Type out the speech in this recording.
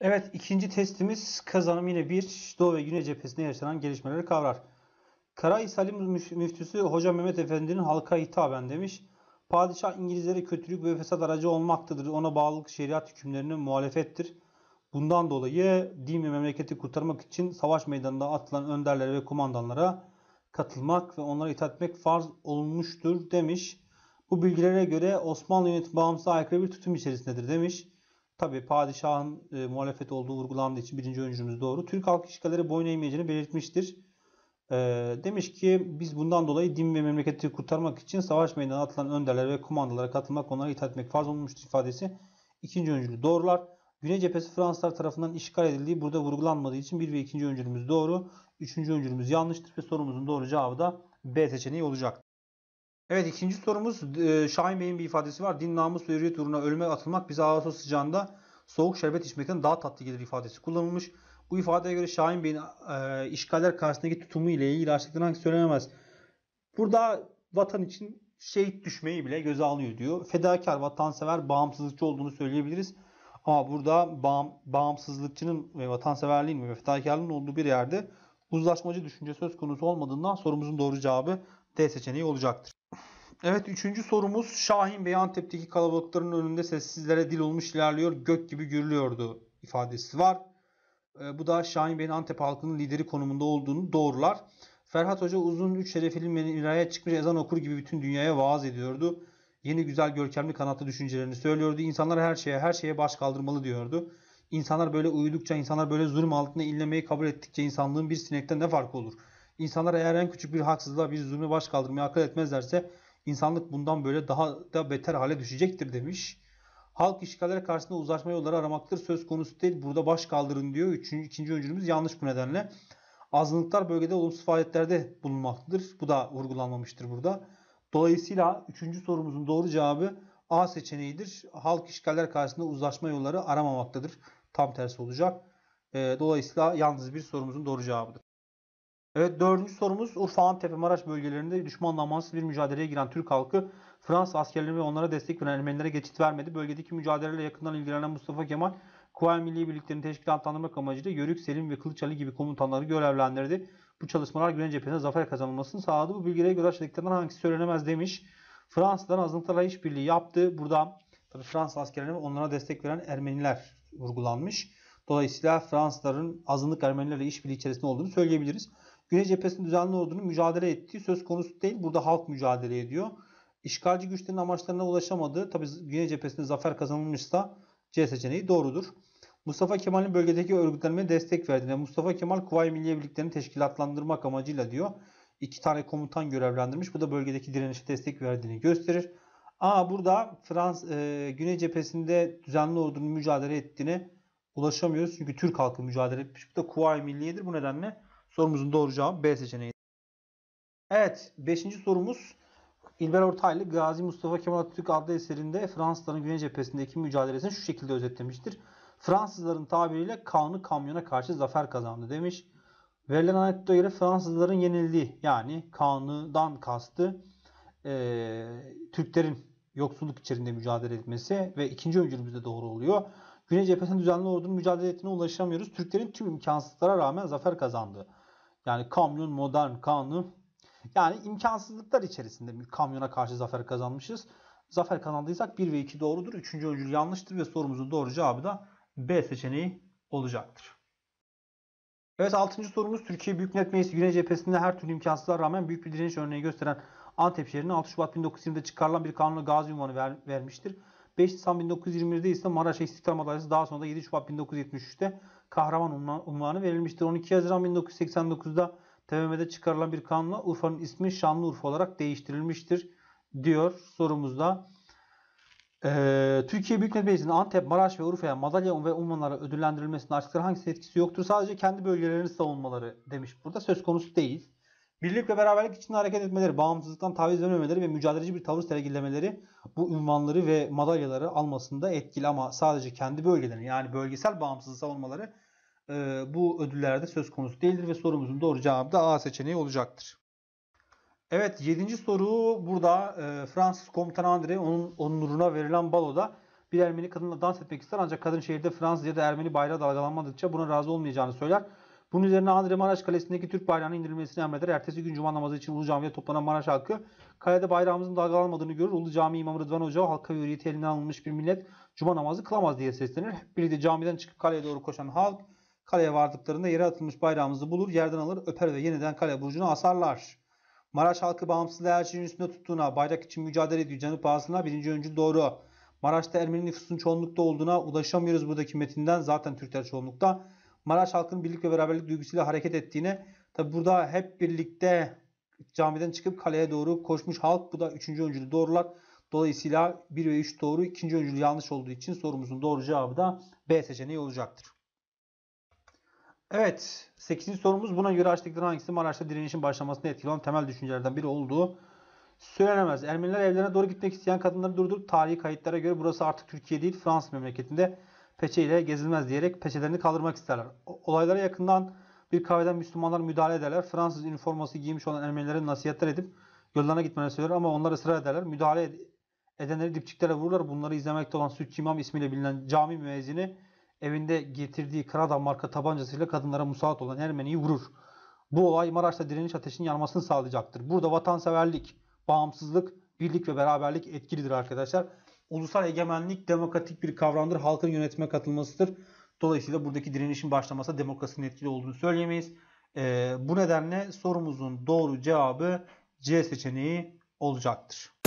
Evet ikinci testimiz kazanım yine bir Doğu ve Güney cephesinde yaşanan gelişmeleri kavrar. Karahisar'ın müftüsü Hoca Mehmet Efendi'nin halka hitaben demiş. Padişah İngilizlere kötülük ve fesat aracı olmaktadır. Ona bağlılık şeriat hükümlerine muhalefettir. Bundan dolayı din ve memleketi kurtarmak için savaş meydanında atılan önderlere ve kumandanlara katılmak ve onlara itaat etmek farz olunmuştur demiş. Bu bilgilere göre Osmanlı yönetimi bağımsız aykırı bir tutum içerisindedir demiş. Tabi padişahın e, muhalefet olduğu vurgulandığı için birinci öncümüz doğru. Türk halk işgallere boyun eğmeyeceğini belirtmiştir. E, demiş ki biz bundan dolayı din ve memleketi kurtarmak için savaş meydanına atılan önderler ve kumandalara katılmak onlara itaat etmek farz olmuştur ifadesi İkinci öncülü doğrular. Güney cephesi Fransızlar tarafından işgal edildiği burada vurgulanmadığı için bir ve ikinci öncülümüz doğru. Üçüncü öncülümüz yanlıştır ve sorumuzun doğru cevabı da B seçeneği olacak. Evet ikinci sorumuz e, Şahin Bey'in bir ifadesi var. Din, namus ve hürriyet uğruna ölüme atılmak bize Ağustos sıcağında soğuk şerbet içmekten daha tatlı gelir ifadesi kullanılmış. Bu ifadeye göre Şahin Bey'in e, işgaller karşısındaki tutumu ile ilgili hangisi söylenemez. Burada vatan için şehit düşmeyi bile göze alıyor diyor. Fedakar, vatansever, bağımsızlıkçı olduğunu söyleyebiliriz. Ama burada bağım, bağımsızlıkçının ve vatanseverliğin ve fedakarlığın olduğu bir yerde uzlaşmacı düşünce söz konusu olmadığından sorumuzun doğru cevabı D seçeneği olacaktır. Evet üçüncü sorumuz Şahin Bey Antep'teki kalabalıkların önünde sessizlere dil olmuş ilerliyor gök gibi gürlüyordu ifadesi var. E, bu da Şahin Bey'in Antep halkının lideri konumunda olduğunu doğrular. Ferhat Hoca uzun üç şerefli miraya çıkmış ezan okur gibi bütün dünyaya vaaz ediyordu. Yeni güzel görkemli kanatlı düşüncelerini söylüyordu. İnsanlar her şeye her şeye baş kaldırmalı diyordu. İnsanlar böyle uyudukça, insanlar böyle zulüm altında inlemeyi kabul ettikçe insanlığın bir sinekten ne farkı olur? İnsanlar eğer en küçük bir haksızlığa, bir zulme baş kaldırmaya akıl etmezlerse İnsanlık bundan böyle daha da beter hale düşecektir demiş. Halk işgaller karşısında uzlaşma yolları aramaktır söz konusu değil. Burada baş kaldırın diyor. Üçüncü, ikinci öncülümüz yanlış bu nedenle. Azınlıklar bölgede olumsuz faaliyetlerde bulunmaktadır. Bu da vurgulanmamıştır burada. Dolayısıyla üçüncü sorumuzun doğru cevabı A seçeneğidir. Halk işgaller karşısında uzlaşma yolları aramamaktadır. Tam tersi olacak. Ee, dolayısıyla yalnız bir sorumuzun doğru cevabıdır. Evet dördüncü sorumuz Urfa, Antep Maraş bölgelerinde düşmanla amansız bir mücadeleye giren Türk halkı Fransız askerlerine ve onlara destek veren Ermenilere geçit vermedi. Bölgedeki mücadeleyle yakından ilgilenen Mustafa Kemal Kuvayi Milli Birliklerini teşkilatlandırmak amacıyla Yörük, Selim ve Kılıç Ali gibi komutanları görevlendirdi. Bu çalışmalar Gülen cephesine zafer kazanılmasını sağladı. Bu bilgilere göre aşağıdakilerden hangisi söylenemez demiş. Fransa'dan azınlıklarla işbirliği yaptı. Burada tabii Fransız askerlerine ve onlara destek veren Ermeniler vurgulanmış. Dolayısıyla Fransızların azınlık Ermenilerle işbirliği içerisinde olduğunu söyleyebiliriz. Güney cephesinde düzenli ordunun mücadele ettiği söz konusu değil. Burada halk mücadele ediyor. İşgalci güçlerin amaçlarına ulaşamadığı tabi Güney cephesinde zafer kazanılmışsa C seçeneği doğrudur. Mustafa Kemal'in bölgedeki örgütlenmeye destek verdiğine Mustafa Kemal Kuvayi Milliye Birliklerini teşkilatlandırmak amacıyla diyor. iki tane komutan görevlendirmiş. Bu da bölgedeki direnişe destek verdiğini gösterir. Aa burada Frans e, Güney cephesinde düzenli ordunun mücadele ettiğini ulaşamıyoruz. Çünkü Türk halkı mücadele etmiş. Bu da Kuvayi Milliye'dir. Bu nedenle Sorumuzun doğru cevabı B seçeneği. Evet 5. sorumuz İlber Ortaylı Gazi Mustafa Kemal Atatürk adlı eserinde Fransızların Güney Cephesi'ndeki mücadelesini şu şekilde özetlemiştir. Fransızların tabiriyle kanlı kamyona karşı zafer kazandı demiş. Verilen anekdota göre Fransızların yenildiği yani kanlıdan kastı e, Türklerin yoksulluk içerisinde mücadele etmesi ve ikinci öncülümüzde doğru oluyor. Güney cephesinde düzenli ordunun mücadele ettiğine ulaşamıyoruz. Türklerin tüm imkansızlıklara rağmen zafer kazandı. Yani kamyon modern kanı, yani imkansızlıklar içerisinde bir kamyona karşı zafer kazanmışız. Zafer kazandıysak 1 ve 2 doğrudur. üçüncü öncül yanlıştır ve sorumuzun doğru cevabı da B seçeneği olacaktır. Evet 6. sorumuz Türkiye Büyük Millet Meclisi Güney Cephesi'nde her türlü imkansızlar rağmen büyük bir direniş örneği gösteren Antep şehrine 6 Şubat 1920'de çıkarılan bir kanunla gazi unvanı ver, vermiştir. 5 Nisan 1921'de ise Maraş İstiklal Madalyası daha sonra da 7 Şubat 1973'te kahraman unvanı verilmiştir. 12 Haziran 1989'da TBMM'de çıkarılan bir kanunla Urfa'nın ismi Şanlıurfa olarak değiştirilmiştir diyor sorumuzda. Ee, Türkiye Büyük Millet Meclisi'nin Antep, Maraş ve Urfa'ya madalya ve unvanlara ödüllendirilmesinin açıkları hangisinin etkisi yoktur? Sadece kendi bölgelerini savunmaları demiş. Burada söz konusu değil. Birlik ve beraberlik için hareket etmeleri, bağımsızlıktan taviz vermemeleri ve mücadeleci bir tavır sergilemeleri bu ünvanları ve madalyaları almasında etkili ama sadece kendi bölgelerini, yani bölgesel bağımsızlığı savunmaları e, bu ödüllerde söz konusu değildir ve sorumuzun doğru cevabı da A seçeneği olacaktır. Evet 7. soru burada e, Fransız komutan Andre onun onuruna verilen baloda bir Ermeni kadınla dans etmek ister ancak kadın şehirde Fransız ya da Ermeni bayrağı dalgalanmadıkça buna razı olmayacağını söyler. Bunun üzerine Andre Maraş Kalesi'ndeki Türk bayrağının indirilmesini emreder. Ertesi gün cuma namazı için Ulu Cami'ye toplanan Maraş halkı kalede bayrağımızın dalgalanmadığını görür. Ulu Cami İmam Rıdvan Hoca halka hürriyeti elinden alınmış bir millet cuma namazı kılamaz diye seslenir. Hep birlikte camiden çıkıp kaleye doğru koşan halk kaleye vardıklarında yere atılmış bayrağımızı bulur, yerden alır, öper ve yeniden kale burcuna asarlar. Maraş halkı bağımsızlığı her şeyin üstüne tuttuğuna, bayrak için mücadele ediyor canı pahasına birinci öncü doğru. Maraş'ta Ermeni nüfusun çoğunlukta olduğuna ulaşamıyoruz buradaki metinden. Zaten Türkler çoğunlukta. Maraş halkının birlik ve beraberlik duygusuyla hareket ettiğini, tabi burada hep birlikte camiden çıkıp kaleye doğru koşmuş halk bu da 3. öncülü doğrular. Dolayısıyla 1 ve 3 doğru 2. öncülü yanlış olduğu için sorumuzun doğru cevabı da B seçeneği olacaktır. Evet 8. sorumuz buna göre açlıkların hangisi Maraş'ta direnişin başlamasını etkili olan temel düşüncelerden biri olduğu söylenemez. Ermeniler evlerine doğru gitmek isteyen kadınları durdurup tarihi kayıtlara göre burası artık Türkiye değil Fransız memleketinde peçeyle gezilmez diyerek peçelerini kaldırmak isterler. Olaylara yakından bir kahveden Müslümanlar müdahale ederler. Fransız üniforması giymiş olan Ermenilerin nasihatler edip yollarına gitmelerini söyler ama onlar ısrar ederler. Müdahale edenleri dipçiklere vururlar. Bunları izlemekte olan Sütçü İmam ismiyle bilinen cami müezzini evinde getirdiği Karadağ marka tabancasıyla kadınlara musallat olan Ermeni'yi vurur. Bu olay Maraş'ta direniş ateşinin yanmasını sağlayacaktır. Burada vatanseverlik, bağımsızlık, birlik ve beraberlik etkilidir arkadaşlar ulusal egemenlik demokratik bir kavramdır. Halkın yönetime katılmasıdır. Dolayısıyla buradaki direnişin başlaması demokrasinin etkili olduğunu söyleyemeyiz. E, bu nedenle sorumuzun doğru cevabı C seçeneği olacaktır.